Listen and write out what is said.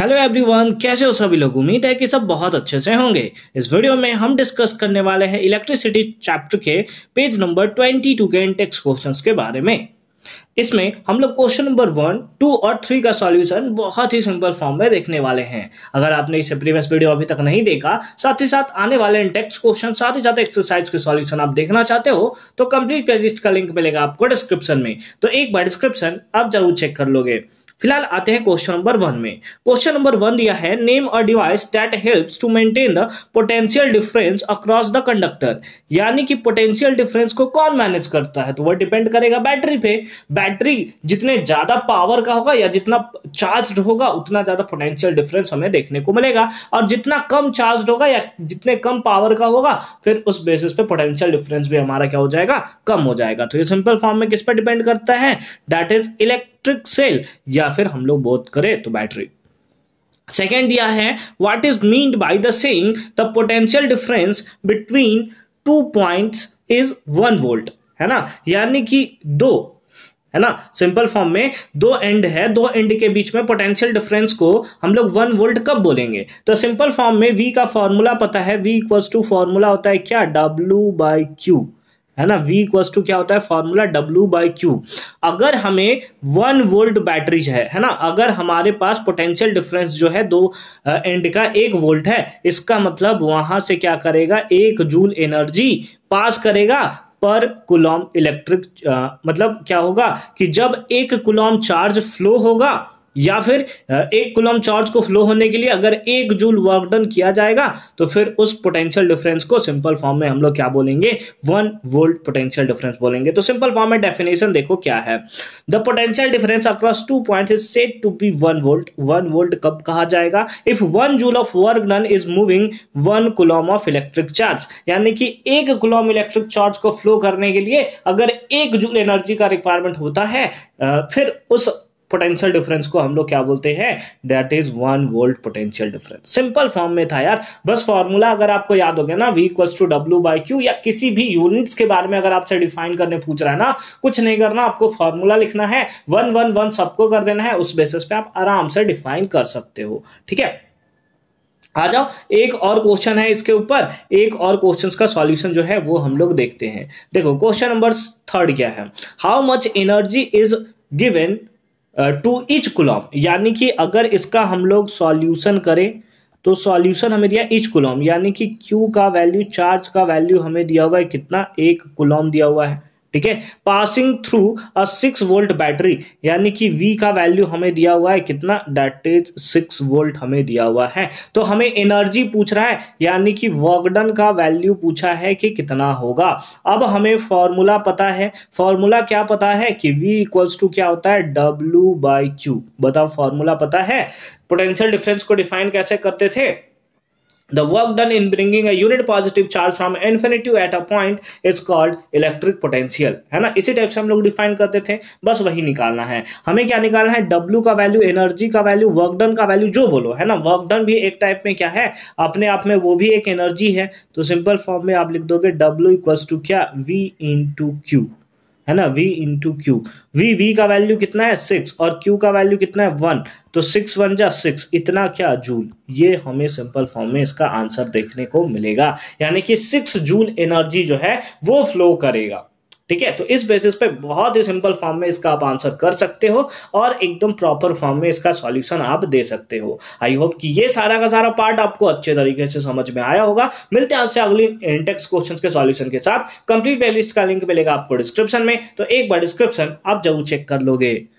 hello everyone कैसे हो सभी लोग उम्मीद है कि सब बहुत अच्छे से होंगे इस वीडियो में हम डिस्कस करने वाले हैं इलेक्ट्रिसिटी चैप्टर के पेज नंबर 22 के इंटेक्स क्वेश्चंस के बारे में इसमें हम लोग क्वेश्चन नंबर वन टू और थ्री का सॉल्यूशन बहुत ही सिंपल फॉर्म में देखने वाले हैं अगर आपने इसे प्रीवियस वीडियो अभी तक नहीं देखा साथ ही साथ आने वाले इंटेक्स क्वेश्चन साथ ही साथ एक्सरसाइज के सॉल्यूशन आप देखना चाहते हो तो कंप्लीट प्लेलिस्ट का लिंक मिलेगा आपको डिस्क्रिप्शन में तो एक बार डिस्क्रिप्शन आप जरूर चेक कर लोगे फिलहाल आते हैं क्वेश्चन नंबर वन में क्वेश्चन नंबर वन दिया है name a device that helps to maintain the potential difference across the conductor यानी कि पोटेंशियल डिफरेंस को कौन मैनेज करता है तो वह डिपेंड करेगा बैटरी पे बैटरी जितने ज्यादा पावर का होगा या जितना चार्ज होगा उतना ज्यादा पोटेंशियल डिफरेंस हमें देखने को मिलेगा और जितना कम चार्ज होगा या जितने कम पावर का होगा फिर उस बेसिस पे पोटेंशियल डिफरेंस भी हमारा क्या हो जाएगा कम हो जाएगा तो ये सिंपल फॉर्म में किस पर डिपेंड करता है that is elect electric cell या फिर हम लोग बोध करें तो बैटरी सेकेंड दिया है what is mean by the saying the potential difference between two points is one volt है ना यानी कि दो है ना सिंपल फॉर्म में दो एंड है दो एंड के बीच में पोटेंशियल डिफरेंस को हम लोग वन वोल्ट कब बोलेंगे तो सिंपल फॉर्म में वी का फॉर्मूला पता है वी इक्वल्स टू फॉर्मूला होता है क्या डब्ल्यू बाई क्यू है ना v इक्वस टू क्या होता है फॉर्मूला w बाई क्यू अगर हमें वन वोल्ट बैटरी है है ना अगर हमारे पास पोटेंशियल डिफरेंस जो है दो एंड का एक वोल्ट है इसका मतलब वहां से क्या करेगा एक जूल एनर्जी पास करेगा पर कुलॉम इलेक्ट्रिक मतलब क्या होगा कि जब एक कुलॉम चार्ज फ्लो होगा या फिर एक कुलम चार्ज को फ्लो होने के लिए अगर एक जूल वर्क डन किया जाएगा तो फिर उस पोटेंशियल डिफरेंस को सिंपल फॉर्म में हम लोग क्या बोलेंगे वन वोल्ट पोटेंशियल डिफरेंस बोलेंगे तो सिंपल फॉर्म में डेफिनेशन देखो क्या है the potential difference across two point is set to be one volt one volt कब कहा जाएगा if one joule of work done is moving one coulomb of electric charge यानी कि एक कुलम इलेक्ट्रिक चार्ज को फ्लो करने के लिए अगर एक जूल एनर्जी का रिक्वायरमेंट होता है फिर उस पोटेंशियल डिफरेंस को हम लोग क्या बोलते हैं that is one volt potential difference simple form में था यार बस फॉर्मूला अगर आपको याद हो गया ना V equals to W by Q या किसी भी यूनिट्स के बारे में अगर आपसे डिफाइन करने पूछ रहा है ना कुछ नहीं करना आपको फॉर्मूला लिखना है वन वन वन सबको कर देना है उस बेसिस पे आप आराम से डिफाइन कर सकते हो ठीक है आ जाओ एक और क्वेश्चन है इसके ऊपर एक और क्वेश्चन का सॉल्यूशन जो है वो हम लोग देखते हैं देखो क्वेश्चन नंबर थर्ड क्या है how much energy is given to each coulomb यानी कि अगर इसका हम लोग सॉल्यूशन करें तो सॉल्यूशन हमें दिया इच कुलॉम यानी कि क्यू का वैल्यू चार्ज का वैल्यू हमें दिया हुआ है कितना एक कुलॉम दिया हुआ है ठीक है passing through a six volt battery यानी कि वी का वैल्यू हमें दिया हुआ है कितना डेट इज सिक्स वोल्ट हमें दिया हुआ है तो हमें एनर्जी पूछ रहा है यानी कि वर्कडन का वैल्यू पूछा है कि कितना होगा अब हमें फॉर्मूला पता है फॉर्मूला क्या पता है कि वी इक्वल्स टू क्या होता है डब्ल्यू बाई क्यू बताओ फॉर्मूला पता है पोटेंशियल डिफरेंस को डिफाइन कैसे करते थे The work done in bringing a unit positive charge from infinity at a point is called electric potential है ना इसी टाइप से हम लोग डिफाइन करते थे बस वही निकालना है हमें क्या निकालना है W का वैल्यू एनर्जी का वैल्यू वर्क डन का वैल्यू जो बोलो है ना वर्क डन भी एक टाइप में क्या है अपने आप में वो भी एक एनर्जी है तो सिंपल फॉर्म में आप लिख दोगे W इक्वल्स टू क्या V इन टू क्यू है ना v into Q V V का वैल्यू कितना है सिक्स और q का वैल्यू कितना है वन तो सिक्स वन जा सिक्स इतना क्या जूल ये हमें सिंपल फॉर्म में इसका आंसर देखने को मिलेगा यानी कि सिक्स जूल एनर्जी जो है वो फ्लो करेगा ठीक है तो इस बेसिस पे बहुत ही सिंपल फॉर्म में इसका आप आंसर कर सकते हो और एकदम प्रॉपर फॉर्म में इसका सॉल्यूशन आप दे सकते हो आई होप कि ये सारा का सारा पार्ट आपको अच्छे तरीके से समझ में आया होगा मिलते हैं आपसे अगली इंटेक्स क्वेश्चन e के सॉल्यूशन के साथ कंप्लीट प्लेलिस्ट का लिंक मिलेगा आपको डिस्क्रिप्शन में तो एक बार डिस्क्रिप्शन आप जरूर चेक कर लोगे